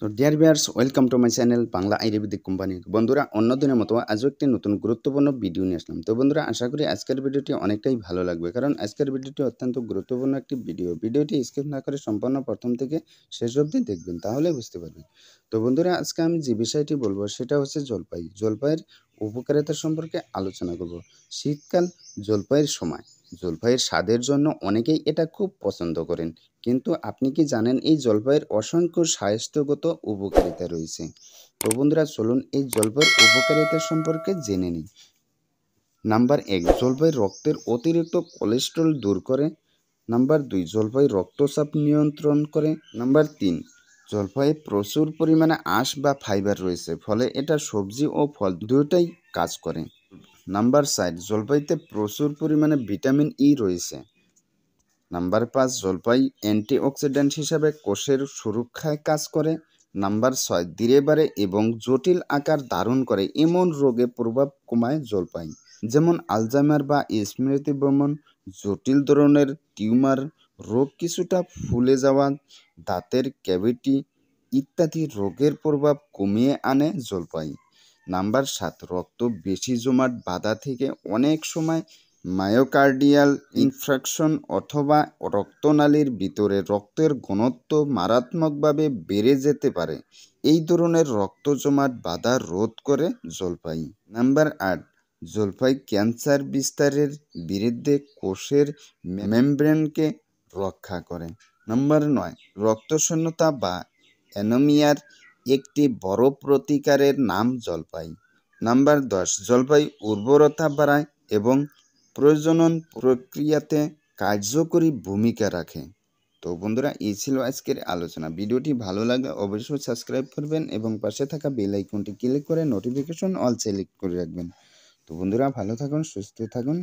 তো dear viewers welcome to my channel Bangla ayurvedic company বন্ধুরা অন্যদিনের মতো আজও একটি নতুন গুরুত্বপূর্ণ ভিডিও নিয়ে আসলাম তো বন্ধুরা আশা করি আজকের ভিডিওটি অনেকটাই ভালো লাগবে কারণ আজকের ভিডিওটি অত্যন্ত গুরুত্বপূর্ণ একটি ভিডিও ভিডিওটি স্ক্রিপ না করে সম্পন্ন প্রথম থেকে শেষ অবধি দেখবেন তাহলে বুঝতে পারবেন তো বন্ধুরা আজকে আমি যে বিষয়টি বলবো সেটা হচ্ছে জলপাই জলপাইয়ের উপকারিতা সম্পর্কে আলোচনা করব শীতকাল জলপাইয়ের সময় জলপাইয়ের স্বাদের জন্য অনেকেই এটা খুব পছন্দ করেন কিন্তু আপনি কি জানেন এই জলপাইয়ের অসংখ্য স্বাস্থ্যগত উপকারিতা রয়েছে তো বন্ধুরা চলুন এই জলপাইয়ের উপকারিতা সম্পর্কে জেনে নিই নাম্বার এক জলপাই রক্তের অতিরিক্ত কোলেস্ট্রল দূর করে নাম্বার দুই জলপাই রক্তচাপ নিয়ন্ত্রণ করে নাম্বার তিন জলপাইয়ে প্রচুর পরিমাণে আঁশ বা ফাইবার রয়েছে ফলে এটা সবজি ও ফল দুয়োটাই কাজ করে নাম্বার সাইড জলপাইতে প্রচুর পরিমাণে ভিটামিন ই রয়েছে নাম্বার পাঁচ জলপাই অ্যান্টিঅক্সিডেন্ট হিসাবে কোষের সুরক্ষায় কাজ করে নাম্বার ছয় ধীরে এবং জটিল আকার ধারণ করে এমন রোগে প্রভাব কমায় জলপাই যেমন আলজাইমার বা স্মৃতি ভ্রমণ জটিল ধরনের টিউমার রোগ কিছুটা ফুলে যাওয়া দাঁতের ক্যাভিটি ইত্যাদি রোগের প্রভাব কমিয়ে আনে জলপাই নাম্বার সাত রক্ত বেশি জমাট বাধা থেকে অনেক সময় মায়োকার্ডিয়াল ইনফ্রাকশন অথবা রক্তনালীর ভিতরে রক্তের ঘনত্ব মারাত্মকভাবে বেড়ে যেতে পারে এই ধরনের রক্ত জমাট বাধা রোধ করে জলপাই নাম্বার আট জলপাই ক্যান্সার বিস্তারের বিরুদ্ধে কোষের মেমব্রেনকে রক্ষা করে নাম্বার নয় রক্তশূন্যতা বা অ্যানোমিয়ার একটি বড় প্রতিকারের নাম জলপাই নাম্বার দশ জলপাই উর্বরতা বাড়ায় এবং প্রজনন প্রক্রিয়াতে কার্যকরী ভূমিকা রাখে তো বন্ধুরা এই ছিল আজকের আলোচনা ভিডিওটি ভালো লাগলে অবশ্যই সাবস্ক্রাইব করবেন এবং পাশে থাকা বেল আইকনটি ক্লিক করে নোটিফিকেশন অল সিলেক্ট করে রাখবেন তো বন্ধুরা ভালো থাকুন সুস্থ থাকুন